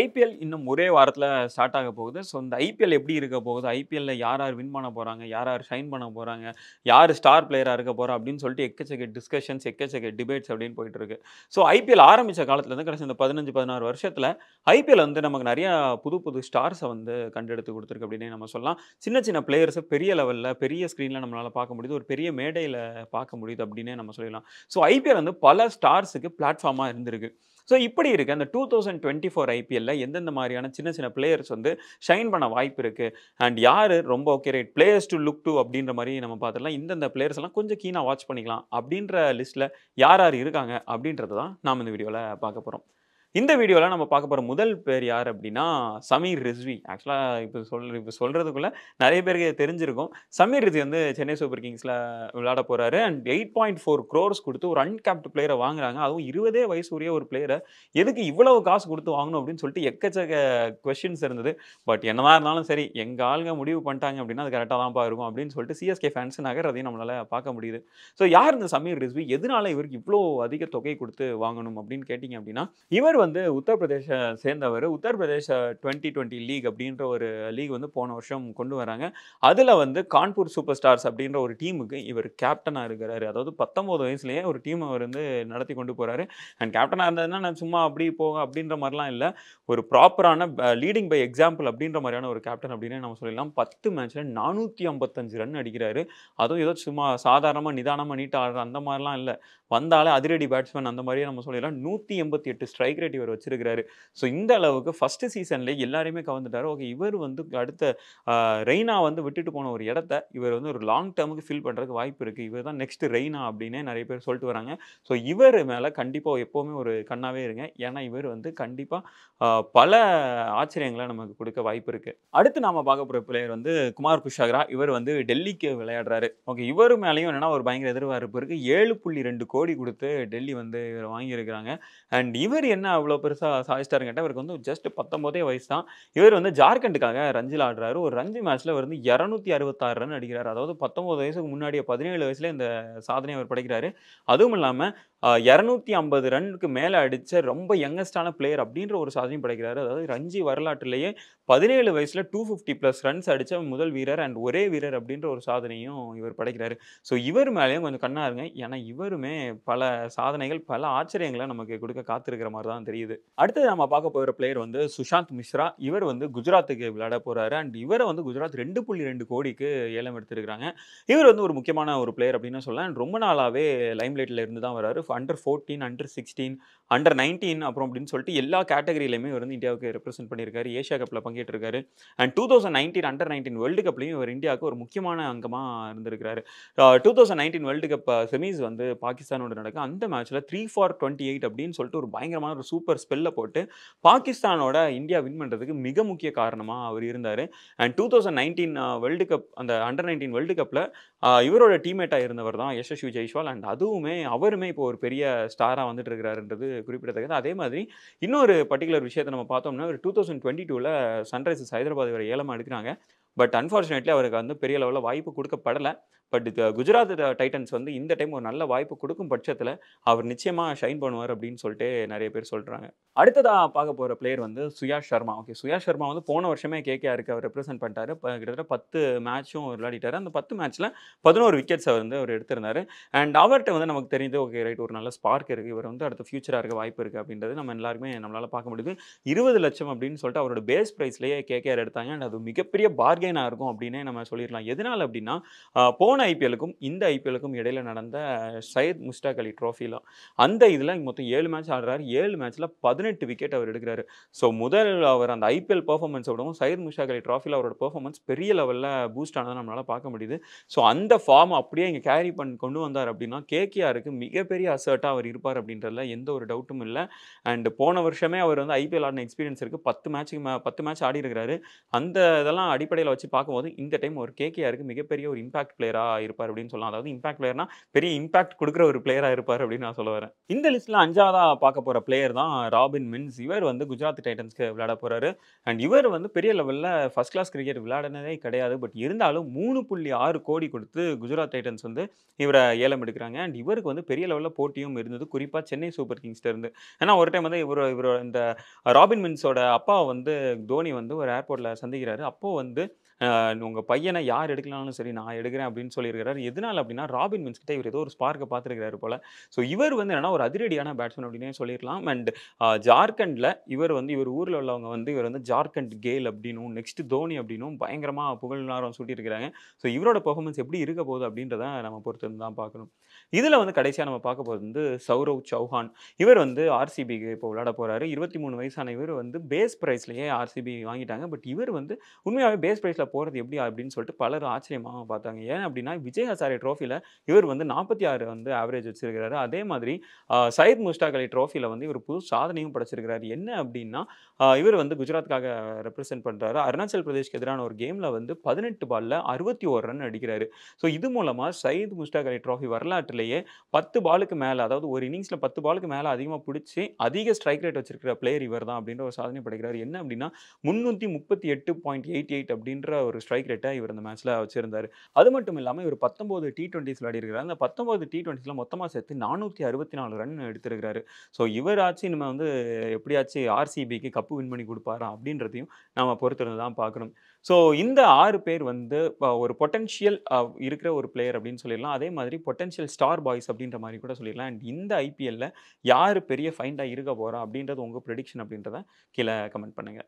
IPL இன்னும் ஒரே வாரத்தில் ஸ்டார்ட் ஆக போகுது ஸோ இந்த ஐபிஎல் எப்படி இருக்க போகுது ஐபிஎல்ல யார் யார் வின் பண்ண போகிறாங்க யார் யார் ஷைன் பண்ண போகிறாங்க யார் ஸ்டார் பிளேயராக இருக்க போகிறா அப்படின்னு சொல்லிட்டு எக்கச்சக்க டிஸ்கஷன்ஸ் எக்கச்சக்க டிபேட்ஸ் அப்படின்னு போயிட்டு இருக்கு ஸோ ஐபிஎல் ஆரம்பித்த காலத்துலேருந்து கடைசி இந்த பதினஞ்சு பதினாறு வருஷத்தில் ஐபிஎல் வந்து நமக்கு நிறையா புது புது ஸ்டார்ஸை வந்து கண்டெடுத்து கொடுத்துருக்கு அப்படின்னே நம்ம சொல்லலாம் சின்ன சின்ன பிளேயர்ஸை பெரிய லெவலில் பெரிய ஸ்க்ரீனில் நம்மளால் பார்க்க முடியுது ஒரு பெரிய மேடையில் பார்க்க முடியுது அப்படின்னே நம்ம சொல்லலாம் ஸோ ஐபிஎல் வந்து பல ஸ்டார்ஸுக்கு பிளாட்ஃபார்மாக இருந்திருக்கு ஸோ இப்படி இருக்குது அந்த two thousand twenty four IPL ஐபிஎல்ல எந்தெந்த மாதிரியான சின்ன சின்ன பிளேயர்ஸ் வந்து ஷைன் பண்ண வாய்ப்பு இருக்கு அண்ட் யார் ரொம்ப okay right players to look to அப்படின்ற மாதிரி நம்ம பார்த்துலாம் இந்தந்த பிளேயர்ஸ் எல்லாம் கொஞ்சம் கீனாக வாட்ச் பண்ணிக்கலாம் அப்படின்ற லிஸ்ட்டில் யார் யார் இருக்காங்க அப்படின்றது தான் நாம் இந்த வீடியோவில் பார்க்க போகிறோம் இந்த வீடியோவில் நம்ம பார்க்க போகிற முதல் பேர் யார் அப்படின்னா சமீர் ரிஸ்வி ஆக்சுவலாக இப்போ சொல் இப்போ சொல்கிறதுக்குள்ளே நிறைய பேருக்கு தெரிஞ்சிருக்கும் சமீர் ரிஸ்வி வந்து சென்னை சூப்பர் கிங்ஸில் விளையாட போகிறாரு and eight point four crores கொடுத்து ஒரு அன்கேப்ட் பிளேயரை வாங்குறாங்க அதுவும் இருபதே வயசு உரிய ஒரு பிளேயரை எதுக்கு இவ்வளவு காசு கொடுத்து வாங்கணும் அப்படின்னு சொல்லிட்டு எக்கச்சக்க கொஷின்ஸ் இருந்தது பட் என்னதான் இருந்தாலும் சரி எங்கள் ஆளுங்க முடிவு பண்ணிட்டாங்க அப்படின்னா அது கரெக்டாக தான்ப்பா இருக்கும் அப்படின்னு சொல்லிட்டு சிஎஸ்கே ஃபேன்ஸ் நகரதையும் நம்மளால் பார்க்க முடியுது ஸோ யார் இந்த சமீர் ரிஸ்வி எதனால இவருக்கு இவ்வளோ அதிக தொகை கொடுத்து வாங்கணும் அப்படின்னு கேட்டிங்க அப்படின்னா இவர் வந்து உத்தரப்பிரதேச சேர்ந்தவர் உத்தரப்பிரதேச டுவெண்ட்டி டுவெண்ட்டி லீக் அப்படின்ற ஒரு லீக் வந்து போன வருஷம் கொண்டு வராங்க அதில் வந்து கான்பூர் சூப்பர் ஸ்டார்ஸ் அப்படின்ற ஒரு டீமுக்கு இவர் கேப்டனாக இருக்கிறாரு அதாவது பத்தொம்போது வயசுலேயே ஒரு டீம் அவர் வந்து நடத்தி கொண்டு போகிறாரு அண்ட் கேப்டனாக இருந்ததுன்னா நான் சும்மா அப்படி போக அப்படின்ற மாதிரிலாம் இல்லை ஒரு ப்ராப்பரான லீடிங் பை எக்ஸாம்பிள் அப்படின்ற மாதிரியான ஒரு கேப்டன் அப்படின்னு நம்ம சொல்லலாம் பத்து மேட்ச்சில் நானூற்றி ஐம்பத்தஞ்சு ரன் அடிக்கிறாரு அதுவும் ஏதோ சும்மா சாதாரணமாக நிதானமாக நீட்டாக ஆடுற அந்த மாதிரிலாம் இல்லை வந்தாலே அதிரடி பேட்ஸ்மேன் அந்த மாதிரியே நம்ம சொல்லிடலாம் நூற்றி எண்பத்தி எட்டு ஸ்ட்ரைக் ரேட் டார்கெட் இவர் வச்சிருக்கிறாரு ஸோ இந்த அளவுக்கு ஃபஸ்ட்டு சீசன்லேயே எல்லாருமே கவர்ந்துட்டார் ஓகே இவர் வந்து அடுத்த ரெய்னா வந்து விட்டுட்டு போன ஒரு இடத்த இவர் வந்து ஒரு லாங் டேர்முக்கு ஃபில் பண்ணுறதுக்கு வாய்ப்பு இருக்குது இவர் தான் நெக்ஸ்ட் ரெய்னா அப்படின்னு நிறைய பேர் சொல்லிட்டு வராங்க ஸோ இவர் மேலே கண்டிப்பாக எப்போவுமே ஒரு கண்ணாகவே இருங்க ஏன்னா இவர் வந்து கண்டிப்பாக பல ஆச்சரியங்களை நமக்கு கொடுக்க வாய்ப்பு இருக்குது அடுத்து நாம் பார்க்க போகிற பிளேயர் வந்து குமார் குஷாகரா இவர் வந்து டெல்லிக்கு விளையாடுறாரு ஓகே இவர் மேலேயும் என்னென்னா ஒரு பயங்கர எதிர்பார்ப்பு இருக்குது ஏழு புள்ளி ரெண்டு கோடி கொடுத்து டெல்லி வந்து இவர் வாங்கியிருக்கிறாங்க அண்ட் இவர் என்ன அவ்வளோ பெருசாக சாதிச்சிட்டாருங்கிட்ட இவருக்கு வந்து ஜஸ்ட் பத்தொம்போதே வயசு தான் இவர் வந்து ஜார்க்கண்டுக்காக ரஞ்சில் ஆடுறாரு ஒரு ரஞ்சி மேட்ச்சில் வந்து இரநூத்தி அறுபத்தாறு ரன் அடிக்கிறார் அதாவது பத்தொம்போது வயசுக்கு முன்னாடியே பதினேழு வயசுல இந்த சாதனையை அவர் படைக்கிறாரு அதுவும் இல்லாமல் இரநூத்தி ஐம்பது ரன்னுக்கு மேலே அடித்த ரொம்ப யங்கஸ்டான பிளேயர் அப்படின்ற ஒரு சாதனையும் படைக்கிறாரு அதாவது ரஞ்சி வரலாற்றுலேயே பதினேழு வயசில் டூ ஃபிஃப்டி ப்ளஸ் ரன்ஸ் அடித்த முதல் வீரர் அண்ட் ஒரே வீரர் அப்படின்ற ஒரு சாதனையும் இவர் படைக்கிறாரு ஸோ இவர் மேலேயும் கொஞ்சம் கண்ணா இருங்க ஏன்னா இவருமே பல சாதனைகள் பல ஆச்சரியங்களை நமக்கு கொடுக்க காத்திருக்கிற மாதிரி தான் தெரியுது அடுத்தது நம்ம பார்க்க போகிற பிளேயர் வந்து சுஷாந்த் மிஸ்ரா இவர் வந்து குஜராத்துக்கு விளையாட போகிறாரு அண்ட் இவரை வந்து குஜராத் ரெண்டு புள்ளி ரெண்டு கோடிக்கு ஏலம் எடுத்திருக்கிறாங்க இவர் வந்து ஒரு முக்கியமான ஒரு பிளேயர் அப்படின்னு சொல்லலாம் அண்ட் ரொம்ப நாளாகவே லைம்லைட்டில் இருந்து தான் வராரு under fourteen under sixteen under nineteen அப்புறம் அப்படின்னு சொல்லிட்டு எல்லா கேட்டகரியிலையுமே இவர் வந்து இந்தியாவுக்கு ரெப்ரசென்ட் பண்ணியிருக்காரு ஏஷியா கப்பில் பங்கேற்றிருக்காரு and two thousand nineteen under nineteen world கப்லையும் இவர் இந்தியாவுக்கு ஒரு முக்கியமான அங்கமாக இருந்திருக்கிறாரு two thousand nineteen world cup semis வந்து பாகிஸ்தானோட நடக்கும் அந்த மேட்ச்சில் த்ரீ ஃபார் டுவெண்ட்டி எயிட் அப்படின்னு சொல்லிட்டு ஒரு பயங்கரமான ஒரு சூப்பர் சூப்பர் ஸ்பெல்ல போட்டு பாகிஸ்தானோட இந்தியா வின் பண்ணுறதுக்கு மிக முக்கிய காரணமாக அவர் இருந்தார் and two thousand nineteen world cup அந்த அண்டர் நைன்டீன் வேர்ல்டு கப்பில் இவரோட டீம்மேட்டாக இருந்தவர் தான் யசஸ்வி ஜெய்ஸ்வால் அண்ட் அதுவுமே அவருமே இப்போ ஒரு பெரிய ஸ்டாராக வந்துட்டு இருக்கிறாருன்றது குறிப்பிடத்தக்கது அதே மாதிரி இன்னொரு பர்டிகுலர் விஷயத்தை நம்ம பார்த்தோம்னா ஒரு டூ தௌசண்ட் டுவெண்ட்டி டூவில் சன்ரைசர்ஸ் ஹைதராபாத் இவரை ஏலமாக எடுக்கிறாங்க பட் அன்ஃபார்ச்சுனேட்லி அவருக்கு வந்து பெரிய லெவலில் வாய்ப்பு கொடுக்கப்படலை பட் குஜராத் டைட்டன்ஸ் வந்து இந்த டைம் ஒரு நல்ல வாய்ப்பு கொடுக்கும் பட்சத்தில் அவர் நிச்சயமாக ஷைன் பண்ணுவார் அப்படின்னு சொல்லிட்டு நிறைய பேர் சொல்கிறாங்க அடுத்ததாக பார்க்க போகிற பிளேயர் வந்து சுயா சர்மா ஓகே சுயா சர்மா வந்து போன வருஷமே கேகேஆருக்கு அவர் ரெப்ரசென்ட் பண்ணிட்டார் கிட்டத்தட்ட பத்து மேட்சும் விளையாடிட்டார் அந்த பத்து மேட்ச்சில் பதினோரு விக்கெட்ஸ் அவர் வந்து அவர் எடுத்திருந்தார் அண்ட் அவர்கிட்ட வந்து நமக்கு தெரிஞ்சு ஓகே ரைட் ஒரு நல்ல ஸ்பார்க் இருக்குது இவர் வந்து அடுத்த ஃபியூச்சராக இருக்க வாய்ப்பு இருக்குது அப்படின்றது நம்ம எல்லாருமே நம்மளால் பார்க்க முடியுது இருபது லட்சம் அப்படின்னு சொல்லிட்டு அவரோட பேஸ் ப்ரைஸ்லேயே கேகேஆர் எடுத்தாங்க அண்ட் அது மிகப்பெரிய பார்க் ஷார்ட் இருக்கும் அப்படின்னே நம்ம சொல்லிடலாம் எதனால் அப்படின்னா போன ஐபிஎலுக்கும் இந்த ஐபிஎலுக்கும் இடையில் நடந்த சையத் முஸ்டாக் அலி ட்ராஃபிலாம் அந்த இதில் மொத்தம் ஏழு மேட்ச் ஆடுறாரு ஏழு மேட்ச்சில் பதினெட்டு விக்கெட் அவர் எடுக்கிறாரு ஸோ முதல் அவர் அந்த ஐபிஎல் பர்ஃபார்மன்ஸை விடவும் சையத் முஸ்டாக் அலி ட்ராஃபியில் அவரோட பர்ஃபார்மன்ஸ் பெரிய லெவலில் பூஸ்ட் ஆனதை நம்மளால் பார்க்க முடியுது ஸோ அந்த ஃபார்ம் அப்படியே இங்கே கேரி பண்ணி கொண்டு வந்தார் அப்படின்னா கேகேஆருக்கு மிகப்பெரிய அசர்ட்டாக அவர் இருப்பார் அப்படின்றதுல எந்த ஒரு டவுட்டும் இல்லை அண்ட் போன வருஷமே அவர் வந்து ஐபிஎல் ஆடின எக்ஸ்பீரியன்ஸ் இருக்குது பத்து மேட்ச்சுக்கு பத்து மேட்ச் ஆடி இருக்கிறாரு அந்த இதெல்லாம் அடிப்படையில் வச்சு பார்க்கும்போது இந்த டைம் ஒரு கேகேஆருக்கு மிகப்பெரிய ஒரு இம்பாக்ட் பிளேயராக இருப்பார் அப்படின்னு சொல்லலாம் அதாவது இம்பாக்ட் பிளேயர்னா பெரிய இம்பாக்ட் கொடுக்குற ஒரு பிளேயராக இருப்பார் அப்படின்னு நான் சொல்ல வரேன் இந்த லிஸ்ட்டில் அஞ்சாவதாக பார்க்க போகிற பிளேயர் தான் ராபின் மின்ஸ் இவர் வந்து குஜராத் டைட்டன்ஸ்க்கு விளையாட போகிறாரு அண்ட் இவர் வந்து பெரிய லெவலில் ஃபஸ்ட் கிளாஸ் கிரிக்கெட் விளையாடினதே கிடையாது பட் இருந்தாலும் மூணு புள்ளி ஆறு கோடி கொடுத்து குஜராத் டைட்டன்ஸ் வந்து இவரை ஏலம் எடுக்கிறாங்க அண்ட் இவருக்கு வந்து பெரிய லெவலில் போட்டியும் இருந்தது குறிப்பாக சென்னை சூப்பர் இருந்து ஏன்னா ஒரு டைம் வந்து இவர் இவர் இந்த ராபின் மின்ஸோட அப்பா வந்து தோனி வந்து ஒரு ஏர்போர்ட்டில் சந்திக்கிறாரு அப்போது வந்து உங்கள் பையனை யார் எடுக்கலாம்னு சரி நான் எடுக்கிறேன் அப்படின்னு சொல்லியிருக்கிறார் எதனால் அப்படின்னா ராபின் மின்ஸ் கிட்ட இவர் ஏதோ ஒரு ஸ்பார்க்கை பார்த்துருக்கிறாரு போல் ஸோ இவர் வந்து என்னன்னா ஒரு அதிரடியான பேட்ஸ்மேன் அப்படின்னே சொல்லிடலாம் அண்ட் ஜார்க்கண்டில் இவர் வந்து இவர் ஊரில் உள்ளவங்க வந்து இவர் வந்து ஜார்க்கண்ட் கேல் அப்படின்னும் நெக்ஸ்ட் தோனி அப்படின்னும் பயங்கரமாக புகழ்நாரம் சூட்டியிருக்கிறாங்க ஸோ இவரோட பெர்ஃபார்மன்ஸ் எப்படி இருக்க போகுது அப்படின்றத நம்ம பொறுத்து தான் பார்க்கணும் இதில் வந்து கடைசியாக நம்ம பார்க்க போகிறது வந்து சௌரவ் சௌஹான் இவர் வந்து ஆர்சிபிக்கு இப்போ விளாட போகிறாரு இருபத்தி மூணு வயசான இவர் வந்து பேஸ் ப்ரைஸ்லேயே ஆர்சிபி வாங்கிட்டாங்க பட் இவர் வந்து உண்மையாகவே பேஸ் ப்ரைஸில் போகிறது எப்படி அப்படின்னு சொல்லிட்டு பலரும் ஆச்சரியமாக பார்த்தாங்க ஏன் அப்படின்னா விஜய் ஹசாரே ட்ரோஃபியில் இவர் வந்து நாற்பத்தி ஆறு வந்து ஆவரேஜ் வச்சிருக்கிறாரு அதே மாதிரி சயித் முஸ்டாக் அலி ட்ரோஃபியில் வந்து இவர் புது சாதனையும் படைச்சிருக்கிறாரு என்ன அப்படின்னா இவர் வந்து குஜராத்துக்காக ரெப்ரசென்ட் பண்ணுறாரு அருணாச்சல் பிரதேஷ்க்கு எதிரான ஒரு கேமில் வந்து பதினெட்டு பாலில் அறுபத்தி ஒரு ரன் அடிக்கிறாரு ஸோ இது மூலமாக சயித் முஸ்டாக் அலி ட்ராஃபி வரலாற்றிலேயே பத்து பாலுக்கு மேலே அதாவது ஒரு இன்னிங்ஸில் பத்து பாலுக்கு மேலே அதிகமாக பிடிச்சி அதிக ஸ்ட்ரைக் ரேட் வச்சிருக்கிற பிளேயர் இவர் தான் அப்படின்ற ஒரு சாதனை படைக்கிறார் என்ன அப்படின்னா முந்நூற்றி முப்பத்தி எட்டு பாயிண்ட் எயிட் எயிட் அப்படின்ற அப்படின்ற ஒரு ஸ்ட்ரைக் ரேட்டை இவர் இந்த மேட்ச்சில் வச்சிருந்தார் அது மட்டும் இல்லாமல் இவர் பத்தொம்போது டி டுவெண்ட்டிஸ் விளையாடிருக்கிறார் அந்த பத்தொம்போது டி டுவெண்ட்டிஸில் மொத்தமாக சேர்த்து நானூற்றி அறுபத்தி நாலு ரன் எடுத்திருக்கிறாரு ஸோ இவர் ஆச்சு நம்ம வந்து எப்படியாச்சு ஆர்சிபிக்கு கப்பு வின் பண்ணி கொடுப்பாரா அப்படின்றதையும் நம்ம பொறுத்திருந்து தான் பார்க்கணும் ஸோ இந்த ஆறு பேர் வந்து ஒரு பொட்டன்ஷியல் இருக்கிற ஒரு பிளேயர் அப்படின்னு சொல்லிடலாம் அதே மாதிரி பொட்டன்ஷியல் ஸ்டார் பாய்ஸ் அப்படின்ற மாதிரி கூட சொல்லிடலாம் அண்ட் இந்த ஐபிஎல்ல யார் பெரிய ஃபைண்டாக இருக்க போகிறா அப்படின்றது உங்கள் ப்ரெடிக்ஷன் அப்படின்றத கீழே கமெண்ட் பண்ணுங்கள்